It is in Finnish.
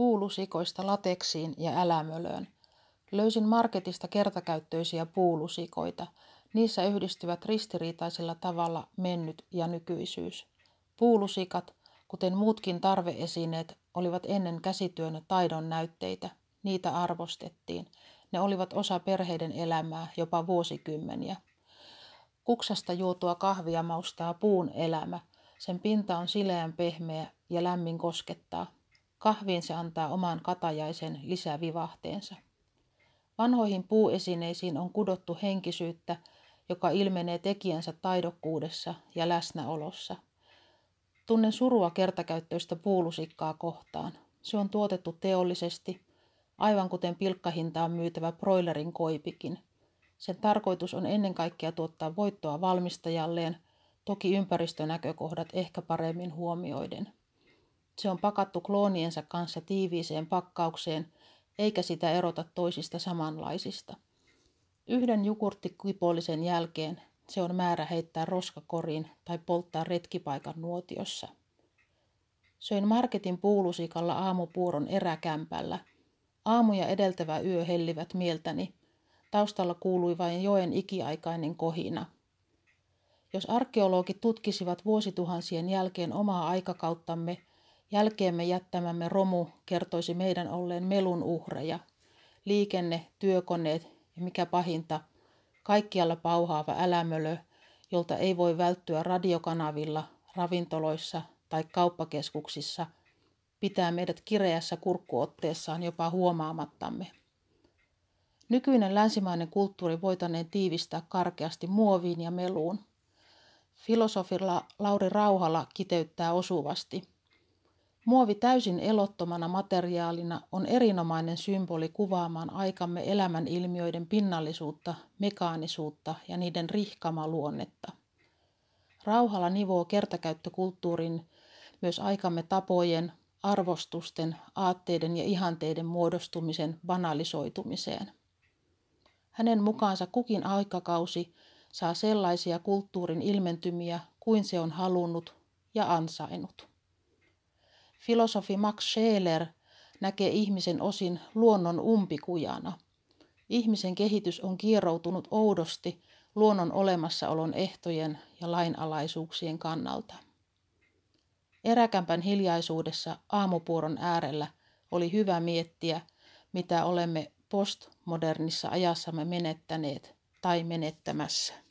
puulusikoista lateksiin ja älämölöön. Löysin marketista kertakäyttöisiä puulusikoita. Niissä yhdistyvät ristiriitaisella tavalla mennyt ja nykyisyys. Puulusikat, kuten muutkin tarveesineet, olivat ennen käsityön taidon näytteitä. Niitä arvostettiin. Ne olivat osa perheiden elämää jopa vuosikymmeniä. Kuksasta juotua kahvia maustaa puun elämä. Sen pinta on sileän pehmeä ja lämmin koskettaa. Kahviin se antaa oman katajaisen lisävivahteensa. Vanhoihin puuesineisiin on kudottu henkisyyttä, joka ilmenee tekijänsä taidokkuudessa ja läsnäolossa. Tunnen surua kertakäyttöistä puulusikkaa kohtaan. Se on tuotettu teollisesti, aivan kuten pilkkahintaan myytävä broilerin koipikin. Sen tarkoitus on ennen kaikkea tuottaa voittoa valmistajalleen, toki ympäristönäkökohdat ehkä paremmin huomioiden. Se on pakattu klooniensa kanssa tiiviiseen pakkaukseen, eikä sitä erota toisista samanlaisista. Yhden jukurttikipollisen jälkeen se on määrä heittää roskakoriin tai polttaa retkipaikan nuotiossa. Söin marketin puulusikalla aamupuuron eräkämpällä. Aamu ja edeltävä yö hellivät mieltäni. Taustalla kuului vain joen ikiaikainen kohina. Jos arkeologit tutkisivat vuosituhansien jälkeen omaa aikakauttamme, Jälkeemme jättämämme romu kertoisi meidän olleen melun uhreja. Liikenne, työkoneet ja mikä pahinta, kaikkialla pauhaava älämölö, jolta ei voi välttyä radiokanavilla, ravintoloissa tai kauppakeskuksissa, pitää meidät kireässä kurkkuotteessaan jopa huomaamattamme. Nykyinen länsimainen kulttuuri voitaneen tiivistää karkeasti muoviin ja meluun. Filosofilla Lauri Rauhala kiteyttää osuvasti – Muovi täysin elottomana materiaalina on erinomainen symboli kuvaamaan aikamme elämän ilmiöiden pinnallisuutta, mekaanisuutta ja niiden rihkama luonnetta. Rauhalla nivoo kertakäyttökulttuurin myös aikamme tapojen, arvostusten, aatteiden ja ihanteiden muodostumisen banalisoitumiseen. Hänen mukaansa kukin aikakausi saa sellaisia kulttuurin ilmentymiä kuin se on halunnut ja ansainnut. Filosofi Max Scheler näkee ihmisen osin luonnon umpikujana. Ihmisen kehitys on kieroutunut oudosti luonnon olemassaolon ehtojen ja lainalaisuuksien kannalta. Eräkämpän hiljaisuudessa aamupuuron äärellä oli hyvä miettiä, mitä olemme postmodernissa ajassamme menettäneet tai menettämässä.